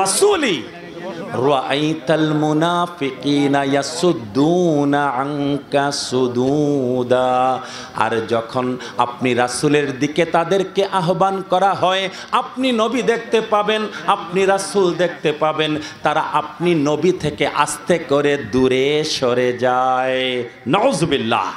রাসুলি রাআইতাল মুনাফিকিনা ইয়াসুদ্দুনা আনকা সুদুদা আর যখন আপনি রাসূলের দিকে তাদেরকে আহ্বান করা হয় আপনি নবী দেখতে পাবেন আপনি রাসূল দেখতে পাবেন তারা আপনি নবী থেকে আস্তে করে দূরে সরে যায় নওজবিল্লাহ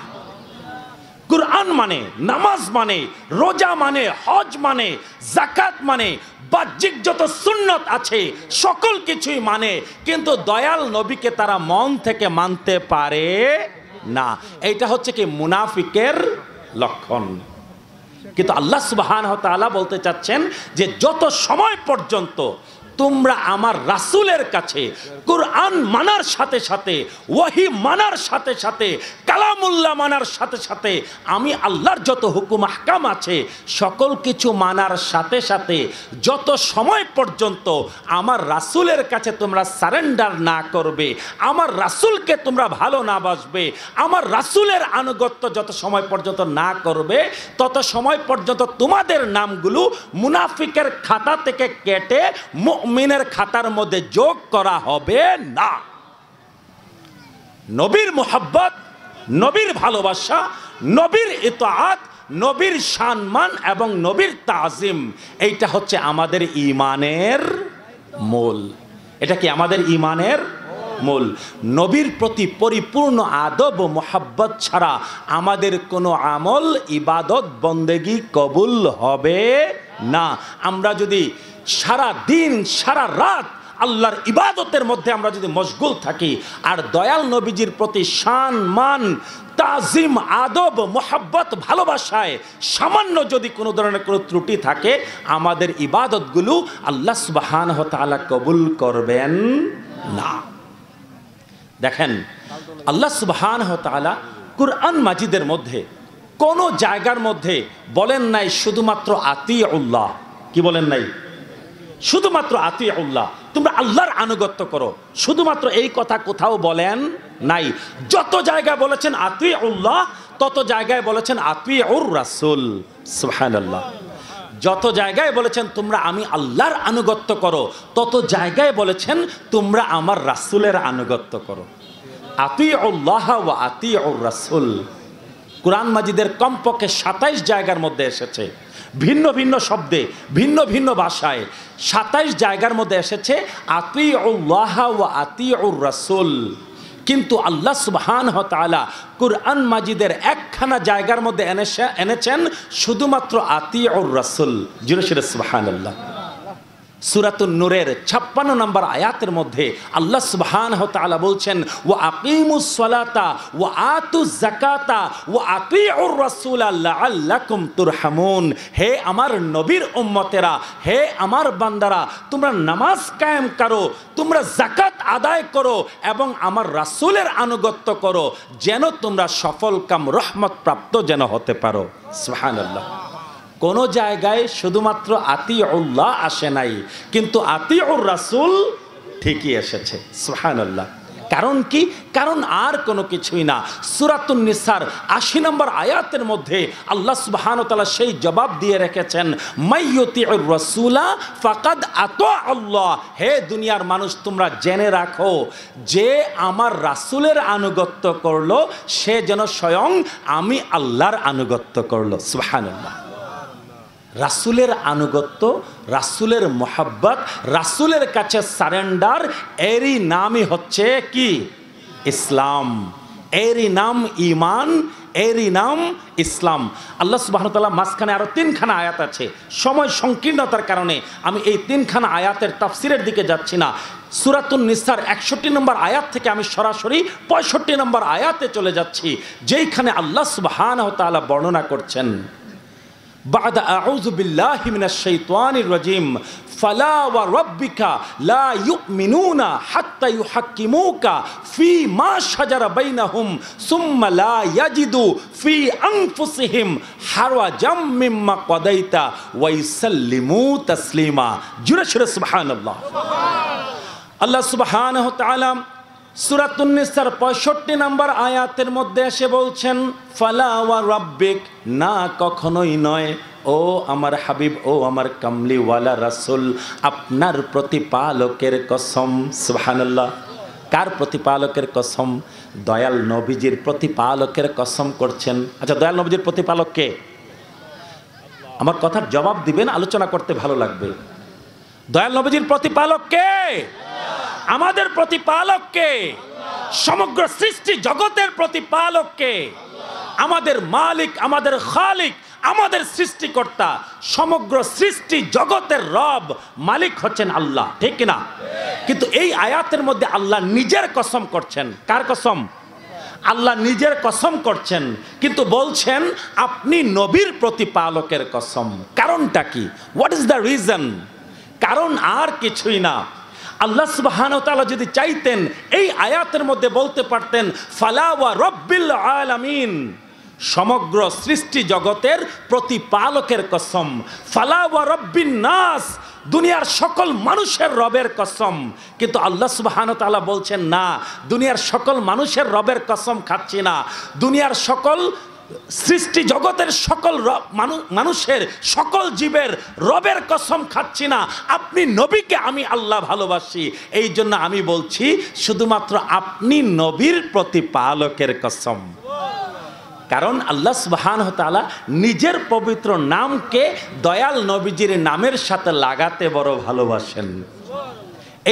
কুরআন মানে নামাজ মানে রোজা মানে হজ মানে জাকাত মানে বাহ্যিক যত সুন্নত আছে সকল কিছুই মানে কিন্তু দয়াল নবীকে তারা মন থেকে মানতে পারে না এইটা হচ্ছে কি মুনাফিকের লক্ষণ কিন্তু আল্লাহ সুবাহান বলতে চাচ্ছেন যে যত সময় পর্যন্ত তোমরা আমার রাসুলের কাছে কোরআন মানার সাথে সাথে ওয়াহি মানার সাথে সাথে কালামুল্লাহ মানার সাথে সাথে আমি আল্লাহর যত হুকুম হাকাম আছে সকল কিছু মানার সাথে সাথে যত সময় পর্যন্ত আমার রাসুলের কাছে তোমরা সারেন্ডার না করবে আমার রাসুলকে তোমরা ভালো না বাসবে আমার রাসুলের আনুগত্য যত সময় পর্যন্ত না করবে তত সময় পর্যন্ত তোমাদের নামগুলো মুনাফিকের খাতা থেকে কেটে মুমিনের খাতার মধ্যে যোগ করা হবে না নবীর মোহাব্বত নবীর ভালোবাসা নবীর ইতাহাত নবীর সম্মান এবং নবীর তাজিম এইটা হচ্ছে আমাদের ইমানের মূল এটা কি আমাদের ইমানের মূল নবীর প্রতি পরিপূর্ণ আদব মোহাব্বত ছাড়া আমাদের কোনো আমল ইবাদত বন্দেগি কবুল হবে না আমরা যদি সারা দিন সারা রাত আল্লাহর ইবাদতের মধ্যে আমরা যদি মশগুল থাকি আর দয়াল নবীজির প্রতি শান মান তাজিম আদব মোহাব্বত ভালোবাসায় সামান্য যদি কোনো ধরনের কোনো ত্রুটি থাকে আমাদের ইবাদতগুলো আল্লাহ সুবাহান হতালা কবুল করবেন না দেখেন আল্লাহ সুবাহান হতালা কুরআন মাজিদের মধ্যে কোন জায়গার মধ্যে বলেন নাই শুধুমাত্র আতি উল্লাহ কি বলেন নাই শুধুমাত্র আতি উল্লাহ তোমরা আল্লাহর আনুগত্য করো শুধুমাত্র এই কথা কোথাও বলেন নাই যত জায়গায় বলেছেন আতি উল্লাহ তত জায়গায় বলেছেন আতি উর রাসুল সুহানাল্লাহ যত জায়গায় বলেছেন তোমরা আমি আল্লাহর আনুগত্য করো তত জায়গায় বলেছেন তোমরা আমার রাসুলের আনুগত্য করো আতি উল্লাহ ও আতি উর রাসুল কোরআন মাজিদের কমপক্ষে সাতাইশ জায়গার মধ্যে এসেছে ভিন্ন ভিন্ন শব্দে ভিন্ন ভিন্ন ভাষায় সাতাইশ জায়গার মধ্যে এসেছে আতি লাহা ও আতি ও রাসুল কিন্তু আল্লাহ সুবহান হতালা কুরআন মাজিদের একখানা জায়গার মধ্যে এনেছে এনেছেন শুধুমাত্র আতি ও রাসুল জিরসির সুবহান আল্লাহ সুরাতুন নূরের ছাপ্পান্ন নম্বর আয়াতের মধ্যে আল্লাহ সুবহান তাআলা বলছেন ও আকিমুস ও আতু জাকাতা ও আল্লাহ রাসূল কুমতুর হামুন হে আমার নবীর উম্মতেরা হে আমার বান্দারা তোমরা নামাজ কায়েম করো তোমরা জাকাত আদায় করো এবং আমার রাসূলের আনুগত্য করো যেন তোমরা সফল কাম রহমত প্রাপ্ত যেন হতে পারো আল্লাহ কোনো জায়গায় শুধুমাত্র আতি উল্লাহ আসে নাই কিন্তু আতি উর রাসুল ঠিকই এসেছে সুহানুল্লাহ কারণ কি কারণ আর কোনো কিছুই না সুরাতুন নিসার আশি নম্বর আয়াতের মধ্যে আল্লাহ সুবাহানতালা সেই জবাব দিয়ে রেখেছেন মাইয়তি রসুলা ফাকাদ আত আল্লাহ হে দুনিয়ার মানুষ তোমরা জেনে রাখো যে আমার রাসুলের আনুগত্য করলো সে যেন স্বয়ং আমি আল্লাহর আনুগত্য করলো আল্লাহ রাসুলের আনুগত্য রাসুলের মোহাব্বত রাসুলের কাছে সারেন্ডার এরই নামই হচ্ছে কি ইসলাম এরই নাম ইমান এরই নাম ইসলাম আল্লাহ সুবাহতাল্লাহ মাঝখানে আরও তিনখানা আয়াত আছে সময় সংকীর্ণতার কারণে আমি এই তিনখানা আয়াতের তাফসিরের দিকে যাচ্ছি না সুরাতুন নিসার একষট্টি নম্বর আয়াত থেকে আমি সরাসরি পঁয়ষট্টি নম্বর আয়াতে চলে যাচ্ছি যেইখানে আল্লাহ সুবাহান তালা বর্ণনা করছেন بعد أعوذ بالله من الشيطان الرجيم فلا وربك لا يؤمنون حتى يحكموك فيما شجر بينهم ثم لا يجدوا في أنفسهم حرجا مما قضيت ويسلموا تسليما جرش سبحان الله الله سبحانه وتعالى সুরাতুন্নিসার পঁয়ষট্টি নাম্বার আয়াতের মধ্যে এসে বলছেন ফালা ওয়া রাব্বিক না কখনোই নয় ও আমার হাবিব ও আমার কামলিওয়ালা রাসুল আপনার প্রতিপালকের কসম সুবহানাল্লাহ কার প্রতিপালকের কসম দয়াল নবীজির প্রতিপালকের কসম করছেন আচ্ছা দয়াল নবীজির প্রতিপালক কে আমার কথার জবাব দিবেন আলোচনা করতে ভালো লাগবে দয়াল নবীজির প্রতিপালক কে আমাদের প্রতিপালককে সমগ্র সৃষ্টি জগতের প্রতিপালককে আমাদের মালিক আমাদের খালিক আমাদের সৃষ্টিকর্তা সমগ্র সৃষ্টি জগতের রব মালিক হচ্ছেন আল্লাহ ঠিক না কিন্তু এই আয়াতের মধ্যে আল্লাহ নিজের কসম করছেন কার কসম আল্লাহ নিজের কসম করছেন কিন্তু বলছেন আপনি নবীর প্রতিপালকের কসম কারণটা কি হোয়াট ইজ দ্য রিজন কারণ আর কিছুই না আল্লাহ সুবাহানতালা যদি চাইতেন এই আয়াতের মধ্যে বলতে পারতেন ফালাওয়া রব্বিল আলামিন সমগ্র সৃষ্টি জগতের প্রতিপালকের কসম ফালাওয়া রব্বিন নাস দুনিয়ার সকল মানুষের রবের কসম কিন্তু আল্লাহ সুবাহান বলছেন না দুনিয়ার সকল মানুষের রবের কসম খাচ্ছি না দুনিয়ার সকল সৃষ্টি জগতের সকল মানুষের সকল জীবের রবের কসম খাচ্ছি না আপনি নবীকে আমি আল্লাহ ভালোবাসি এই জন্য আমি বলছি শুধুমাত্র আপনি নবীর প্রতিপালকের কসম কারণ আল্লাহ সুবাহান হতালা নিজের পবিত্র নামকে দয়াল নবীজির নামের সাথে লাগাতে বড় ভালোবাসেন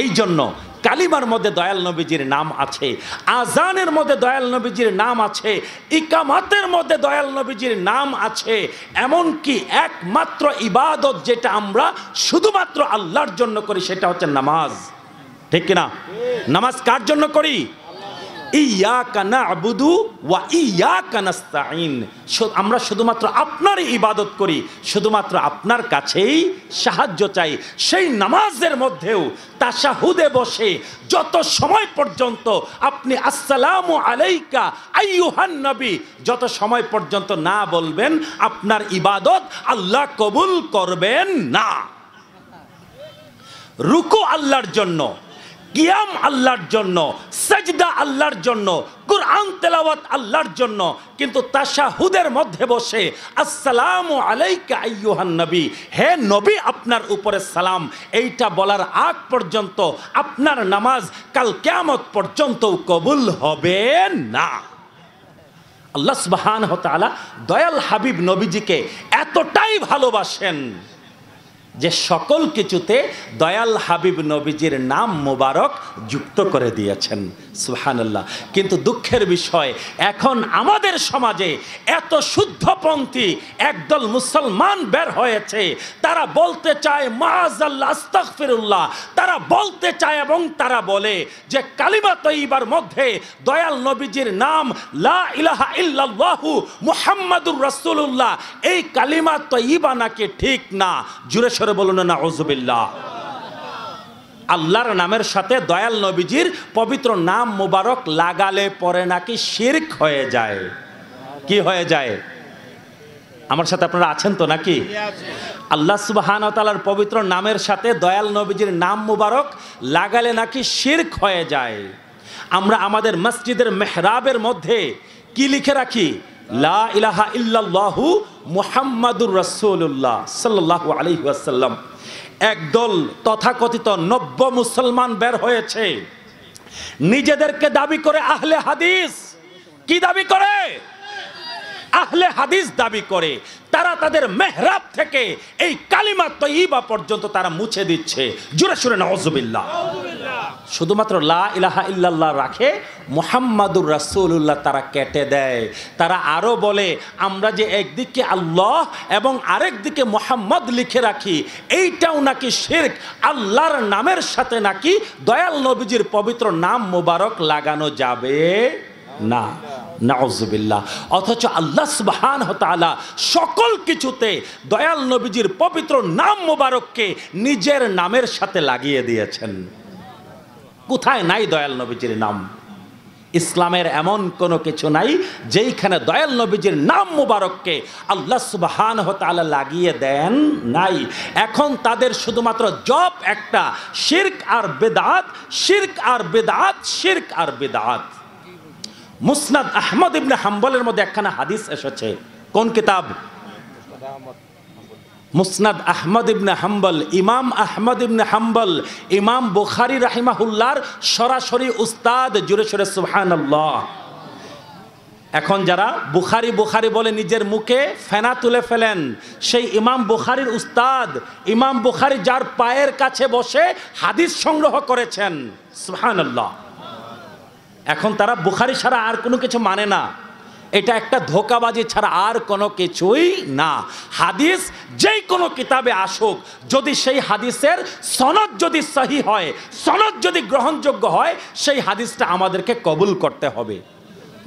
এই জন্য কালিমার মধ্যে দয়াল নবীজির নাম আছে আজানের মধ্যে দয়াল নবীজির নাম আছে ইকামাতের মধ্যে দয়াল নবীজির নাম আছে এমনকি একমাত্র ইবাদত যেটা আমরা শুধুমাত্র আল্লাহর জন্য করি সেটা হচ্ছে নামাজ ঠিক কিনা নামাজ কার জন্য করি ইয়া কানা আবুদু ওয়া ইয়া কানাস্তাইন আমরা শুধুমাত্র আপনার ইবাদত করি শুধুমাত্র আপনার কাছেই সাহায্য চাই সেই নামাজের মধ্যেও তাশাহুদে বসে যত সময় পর্যন্ত আপনি আসসালামু আলাইকা আইয়ুহান নবী যত সময় পর্যন্ত না বলবেন আপনার ইবাদত আল্লাহ কবুল করবেন না রুকু আল্লাহর জন্য কিয়াম আল্লাহর জন্য সেজদা আল্লাহর জন্য কোরআন তেলাওয়াত আল্লাহর জন্য কিন্তু তাশাহুদের মধ্যে বসে আসসালামু আলাইকা আইয়ুহান নবী হে নবী আপনার উপরে সালাম এইটা বলার আগ পর্যন্ত আপনার নামাজ কাল কেয়ামত পর্যন্ত কবুল হবে না আল্লাহ সুবহান হতালা দয়াল হাবিব নবীজিকে এতটাই ভালোবাসেন যে সকল কিছুতে দয়াল হাবিব নবীজির নাম মোবারক যুক্ত করে দিয়েছেন সুহানাল্লাহ কিন্তু দুঃখের বিষয় এখন আমাদের সমাজে এত শুদ্ধপন্থী একদল মুসলমান বের হয়েছে তারা বলতে চায় মাহাজাল্লা তারা বলতে চায় এবং তারা বলে যে কালিমা তৈবার মধ্যে দয়াল নবীজির নাম লা ইলাহা ইল্লাহু মুহাম্মাদুর রসুল্লাহ এই কালিমা তৈবা নাকি ঠিক না জুরেশ্বরে বলুন না ওজুবিল্লাহ আল্লাহর নামের সাথে দয়াল নবীজির পবিত্র নাম মুবারক লাগালে পরে নাকি শির্ক হয়ে যায় কি হয়ে যায় আমার সাথে আপনারা আছেন তো নাকি আল্লাহ সুবাহান তালার পবিত্র নামের সাথে দয়াল নবীজির নাম মুবারক লাগালে নাকি শির্ক হয়ে যায় আমরা আমাদের মসজিদের মেহরাবের মধ্যে কি লিখে রাখি লা ইলাহা ইল্লাল্লাহু মুহাম্মাদুর রাসূলুল্লাহ সাল্লাল্লাহু আলাইহি ওয়াসাল্লাম একদল তথাকথিত নব্য মুসলমান বের হয়েছে নিজেদেরকে দাবি করে আহলে হাদিস কি দাবি করে আহলে হাদিস দাবি করে তারা তাদের মেহরাব থেকে এই কালিমা তৈবা পর্যন্ত তারা মুছে দিচ্ছে জুরে সুরে নওয়াজবিল্লাহ শুধুমাত্র লা ইলাহা ইল্লাল্লাহ রাখে মোহাম্মাদুর রাসুল্লাহ তারা কেটে দেয় তারা আরও বলে আমরা যে একদিকে আল্লাহ এবং আরেক দিকে মোহাম্মদ লিখে রাখি এইটাও নাকি শেরক আল্লাহর নামের সাথে নাকি দয়াল নবীজির পবিত্র নাম মোবারক লাগানো যাবে না নাউজবিল্লা অথচ আল্লাহ সুবাহান হতালা সকল কিছুতে দয়াল নবীজির পবিত্র নাম মোবারককে নিজের নামের সাথে লাগিয়ে দিয়েছেন কোথায় নাই দয়াল নবীজির নাম ইসলামের এমন কোনো কিছু নাই যেইখানে দয়াল নবীজির নাম মুবারককে আল্লাহ সুবাহান হতালা লাগিয়ে দেন নাই এখন তাদের শুধুমাত্র জব একটা শির্ক আর বেদাত শির্ক আর বেদাত শির্ক আর বেদাত মুসনাদ আহমদ ইবনে হাম্বলের মধ্যে একখানা হাদিস এসেছে কোন কিতাব মুসনাদ আহমদ ইবনে হাম্বল ইমাম আহমদ ইবনে হাম্বল ইমাম বুখারি রাহিমাহুল্লার সরাসরি উস্তাদ জুরে সুরে সুহান এখন যারা বুখারি বুখারি বলে নিজের মুখে ফেনা তুলে ফেলেন সেই ইমাম বুখারির উস্তাদ ইমাম বুখারি যার পায়ের কাছে বসে হাদিস সংগ্রহ করেছেন সুহান এখন তারা বুখারি ছাড়া আর কোনো কিছু মানে না এটা একটা ধোকাবাজি ছাড়া আর কোনো কিছুই না হাদিস যেই কোনো কিতাবে আসুক যদি সেই হাদিসের সনদ যদি সহি হয় সনদ যদি গ্রহণযোগ্য হয় সেই হাদিসটা আমাদেরকে কবুল করতে হবে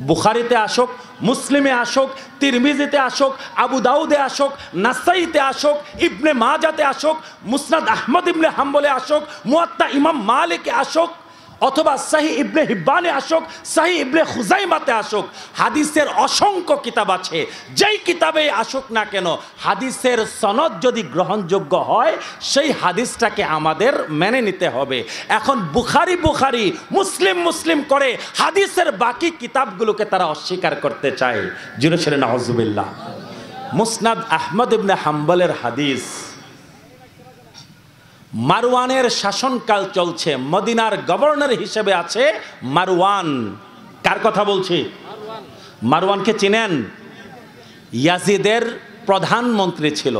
বুখারিতে আসুক মুসলিমে আসুক তিরমিজিতে আসুক আবু দাউদে আসুক নাসাইতে আসুক ইবনে মাজাতে আসুক মুসনাদ আহমদ ইবনে হাম্বলে আসুক মুয়াত্তা ইমাম মালিকে আসুক অথবা সাহি ইবনে হিব্বানে আসুক সাহি ইবনে খুজাইমাতে আসুক হাদিসের অসংখ্য কিতাব আছে যেই কিতাবে আসুক না কেন হাদিসের সনদ যদি গ্রহণযোগ্য হয় সেই হাদিসটাকে আমাদের মেনে নিতে হবে এখন বুখারি বুখারি মুসলিম মুসলিম করে হাদিসের বাকি কিতাবগুলোকে তারা অস্বীকার করতে চায় জিরো সেরে নজুবিল্লাহ মুসনাদ আহমদ ইবনে হাম্বলের হাদিস মারওয়ানের শাসনকাল চলছে মদিনার গভর্নর হিসেবে আছে মারওয়ান কার কথা বলছি মারওয়ানকে চিনেন ইয়াজিদের প্রধানমন্ত্রী ছিল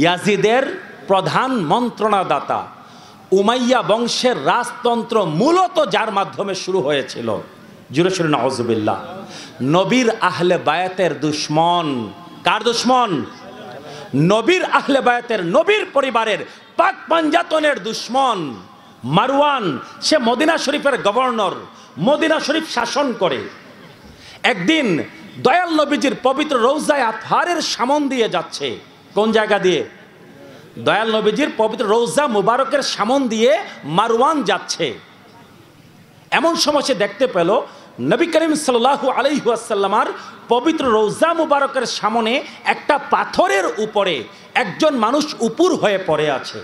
ইয়াজিদের প্রধান মন্ত্রণাদাতা উমাইয়া বংশের রাজতন্ত্র মূলত যার মাধ্যমে শুরু হয়েছিল জুরেশ্বর নওয়াজবিল্লা নবীর আহলে বায়াতের দুশ্মন কার দুশ্মন নবীর আহলে বায়াতের নবীর পরিবারের পাক পাঞ্জাতনের দুশ্মন মারওয়ান সে মদিনা শরীফের গভর্নর মদিনা শরীফ শাসন করে একদিন দয়াল নবীজির পবিত্র রৌজায় আফহারের সামন দিয়ে যাচ্ছে কোন জায়গা দিয়ে দয়াল নবীজির পবিত্র রৌজা মুবারকের সামন দিয়ে মারওয়ান যাচ্ছে এমন সময় সে দেখতে পেল নবী করিম সাল্লাহু আলহিহাসাল্লামার পবিত্র রৌজা মুবারকের সামনে একটা পাথরের উপরে একজন মানুষ উপুর হয়ে পড়ে আছে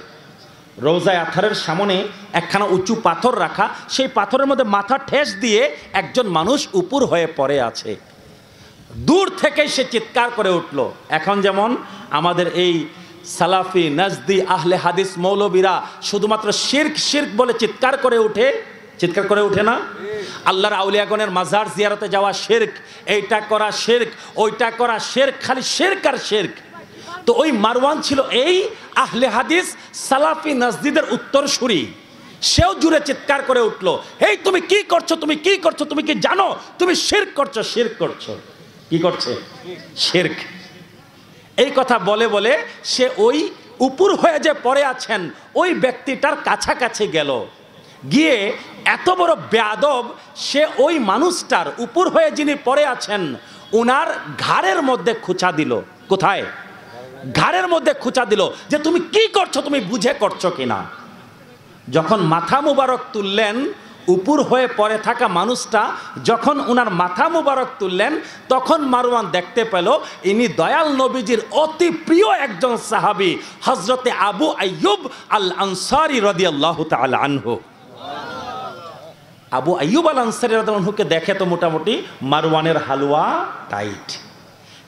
রোজায় আথারের সামনে একখানা উঁচু পাথর রাখা সেই পাথরের মধ্যে মাথা ঠেস দিয়ে একজন মানুষ উপুর হয়ে পড়ে আছে দূর থেকে সে চিৎকার করে উঠল এখন যেমন আমাদের এই সালাফি নজদি আহলে হাদিস মৌলবীরা শুধুমাত্র শির্ক শির্ক বলে চিৎকার করে উঠে চিৎকার করে ওঠে না আল্লাহর আউলিয়াগণের মাজার জিয়ারতে যাওয়া শেরক এইটা করা শেরক ওইটা করা শেরক খালি শেরক আর শেরক তো ওই মারওয়ান ছিল এই আহলে হাদিস সালাফি নাজদিদের উত্তরসূরি সেও জুড়ে চিৎকার করে উঠলো এই তুমি কি করছো তুমি কি করছো তুমি কি জানো তুমি শির্ক করছো শির্ক করছো কি করছে শির্ক এই কথা বলে বলে সে ওই উপর হয়ে যে পড়ে আছেন ওই ব্যক্তিটার কাছাকাছি গেল গিয়ে এত বড় ব্যাদব সে ওই মানুষটার উপর হয়ে যিনি পড়ে আছেন ওনার ঘাড়ের মধ্যে খুঁচা দিল কোথায় ঘাড়ের মধ্যে খুঁচা দিল যে তুমি কি করছো তুমি বুঝে করছো কিনা যখন মাথা মুবারক তুললেন উপর হয়ে পড়ে থাকা মানুষটা যখন উনার মাথা মুবারক তুললেন তখন মারওয়ান দেখতে পেল ইনি দয়াল নবীজির অতি প্রিয় একজন সাহাবি হজরতে আবু আইয়ুব আল আনসারি রদিয়াল্লাহ তাল আনহু আবু আইব আল রাদুকে দেখে তো মোটামুটি মারওয়ানের হালুয়া টাইট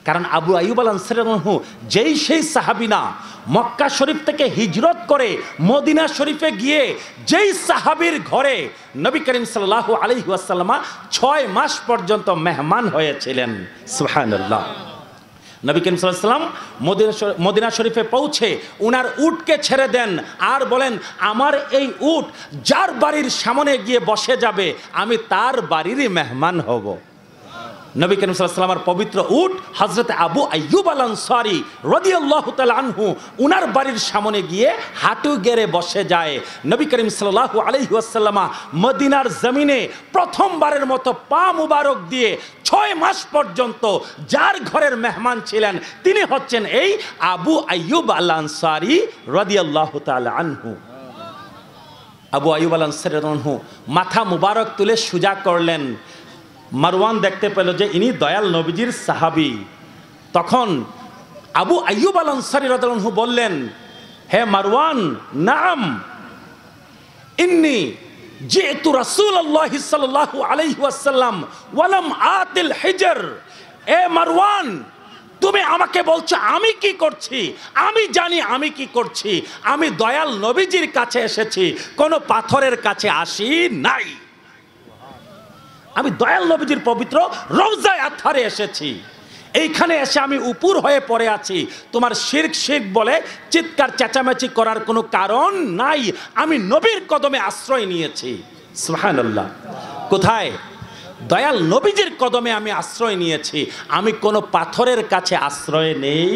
কারণ আবু আইব আল রাদু যেই সেই সাহাবিনা মক্কা শরীফ থেকে হিজরত করে মদিনা শরীফে গিয়ে যেই সাহাবির ঘরে নবী করিম সাল্লাহ আলহিহাসাল্লামা ছয় মাস পর্যন্ত মেহমান হয়েছিলেন সুহানুল্লাহ নবী করিম সাল্লাম মদিনা মদিনা শরীফে পৌঁছে উনার উটকে ছেড়ে দেন আর বলেন আমার এই উট যার বাড়ির সামনে গিয়ে বসে যাবে আমি তার বাড়িরই মেহমান হব নবী করিম সাল্লামার পবিত্র উট হজরত আবু আয়ুব আল আনসারি রদি আল্লাহ আনহু উনার বাড়ির সামনে গিয়ে হাঁটু গেড়ে বসে যায় নবী করিম সাল্লাহ আলহিউসাল্লামা মদিনার জমিনে প্রথমবারের মতো পা মুবারক দিয়ে ছয় মাস পর্যন্ত যার ঘরের মেহমান ছিলেন তিনি হচ্ছেন এই আবু আয়ুব আল আনসারি রদি আল্লাহ আনহু আবু আয়ুব আল আনসারি মাথা মুবারক তুলে সুজা করলেন মারওয়ান দেখতে পেল যে ইনি দয়াল নবীজির সাহাবি তখন আবু আয়ুব আল আনসারি রাদহু বললেন হে মারওয়ান নাম ইন্নি যেহেতু রাসুল আল্লাহ সাল্লাহ আলহিহাসাল্লাম ওয়ালাম আতিল হিজর এ মারওয়ান তুমি আমাকে বলছো আমি কি করছি আমি জানি আমি কি করছি আমি দয়াল নবীজির কাছে এসেছি কোনো পাথরের কাছে আসি নাই আমি দয়াল নবীজির পবিত্র রৌজায় আত্মারে এসেছি এইখানে এসে আমি উপুর হয়ে পড়ে আছি তোমার শির্ক শির্ক বলে চিৎকার চেঁচামেচি করার কোনো কারণ নাই আমি নবীর কদমে আশ্রয় নিয়েছি সুহান কোথায় দয়াল নবীজির কদমে আমি আশ্রয় নিয়েছি আমি কোনো পাথরের কাছে আশ্রয় নেই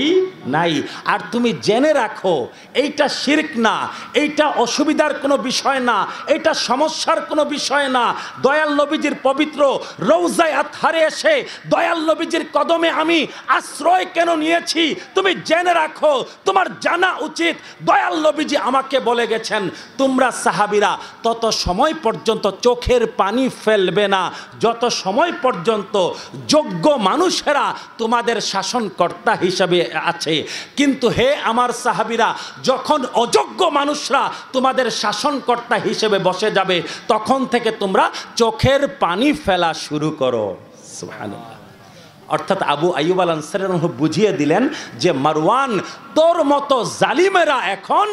নাই আর তুমি জেনে রাখো এইটা শির্ক না এইটা অসুবিধার কোনো বিষয় না এটা সমস্যার কোনো বিষয় না দয়াল নবীজির পবিত্র রৌজায় আথারে এসে দয়াল নবীজির কদমে আমি আশ্রয় কেন নিয়েছি তুমি জেনে রাখো তোমার জানা উচিত দয়াল নবীজি আমাকে বলে গেছেন তোমরা সাহাবিরা তত সময় পর্যন্ত চোখের পানি ফেলবে না যত সময় পর্যন্ত যোগ্য মানুষেরা তোমাদের শাসনকর্তা হিসাবে আছে কিন্তু হে আমার সাহাবিরা যখন অযোগ্য মানুষরা তোমাদের শাসনকর্তা হিসেবে বসে যাবে তখন থেকে তোমরা চোখের পানি ফেলা শুরু করো অর্থাৎ আবু আইব আল আনসার বুঝিয়ে দিলেন যে মারওয়ান তোর মতো জালিমেরা এখন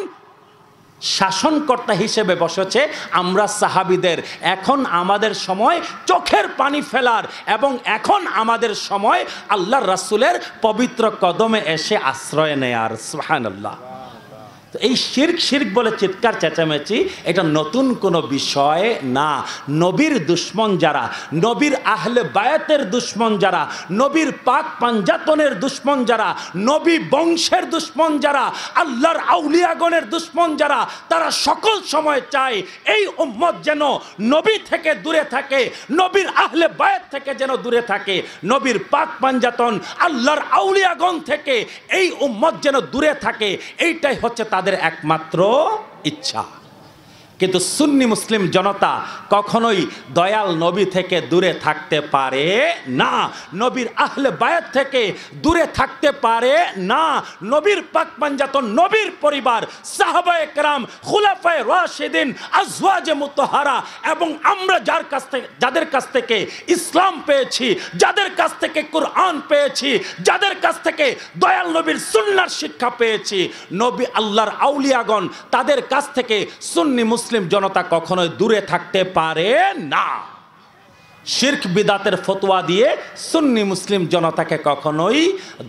শাসনকর্তা হিসেবে বসেছে আমরা সাহাবিদের এখন আমাদের সময় চোখের পানি ফেলার এবং এখন আমাদের সময় আল্লাহ রাসুলের পবিত্র কদমে এসে আশ্রয় নেয়ার সোহান আল্লাহ তো এই শির্ক শির্ক বলে চিৎকার চেঁচামেচি এটা নতুন কোনো বিষয় না নবীর দুশ্মন যারা নবীর আহলে বায়াতের দুশ্মন যারা নবীর পাক পাঞ্জাতনের দুশ্মন যারা নবী বংশের দুশ্মন যারা আল্লাহর আউলিয়াগণের দুশ্মন যারা তারা সকল সময় চায় এই উম্মত যেন নবী থেকে দূরে থাকে নবীর আহলে বায়াত থেকে যেন দূরে থাকে নবীর পাক পাঞ্জাতন আল্লাহর আউলিয়াগণ থেকে এই উম্মত যেন দূরে থাকে এইটাই হচ্ছে তার তাদের একমাত্র ইচ্ছা কিন্তু সুন্নি মুসলিম জনতা কখনোই দয়াল নবী থেকে দূরে থাকতে পারে না নবীর আহলে বায়াত থেকে দূরে থাকতে পারে না নবীর পাকমানজাত নবীর পরিবার সাহাবায়ে কেরাম খুলাফায় রাশেদিন আজওয়াজে মুতহারা এবং আমরা যার কাছ থেকে যাদের কাছ থেকে ইসলাম পেয়েছি যাদের কাছ থেকে কোরআন পেয়েছি যাদের কাছ থেকে দয়াল নবীর সুন্নার শিক্ষা পেয়েছি নবী আল্লাহর আউলিয়াগণ তাদের কাছ থেকে সুন্নি মুসলিম মুসলিম জনতা কখনোই দূরে থাকতে পারে না শির্ক বিদাতের ফতোয়া দিয়ে সুন্নি মুসলিম জনতাকে কখনোই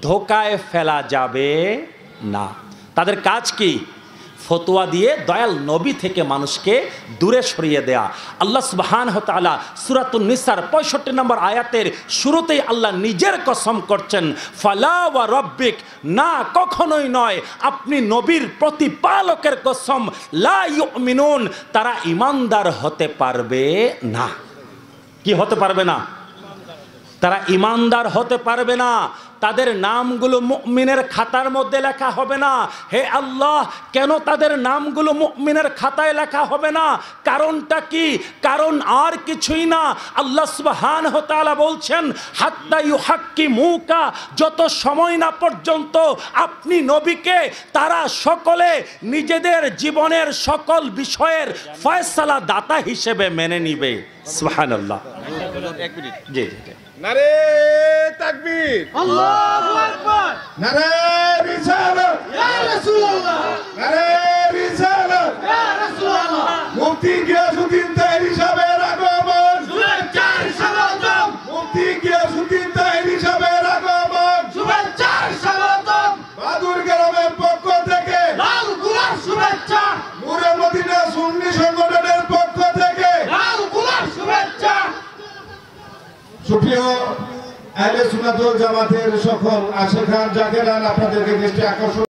ধোকায় ফেলা যাবে না তাদের কাজ কি ফতোয়া দিয়ে দয়াল নবী থেকে মানুষকে দূরে সরিয়ে দেয়া আল্লাহ সুবাহান হতালা সুরাতুল নিসার পঁয়ষট্টি নম্বর আয়াতের শুরুতেই আল্লাহ নিজের কসম করছেন ফালা ওয়া রব্বিক না কখনোই নয় আপনি নবীর প্রতিপালকের কসম লা মিনুন তারা ইমানদার হতে পারবে না কি হতে পারবে না তারা ইমানদার হতে পারবে না তাদের নামগুলো মুমিনের খাতার মধ্যে লেখা হবে না হে আল্লাহ কেন তাদের নামগুলো মুমিনের খাতায় লেখা হবে না কারণটা কি কারণ আর কিছুই না আল্লাহ সুবাহান হতালা বলছেন হাত্তা ইউ হাক্কি মুকা যত সময় না পর্যন্ত আপনি নবীকে তারা সকলে নিজেদের জীবনের সকল বিষয়ের ফয়সালা দাতা হিসেবে মেনে নিবে সুহান আল্লাহ জি জি Nari takbir. Allahu Akbar. Nari bisa. Ya Rasulullah. Nari bisa. সুপ্রিয় আইলে সুনাদুল জামাতের সকল আশেখান জাকেরান আপনাদেরকে দৃষ্টি আকর্ষণ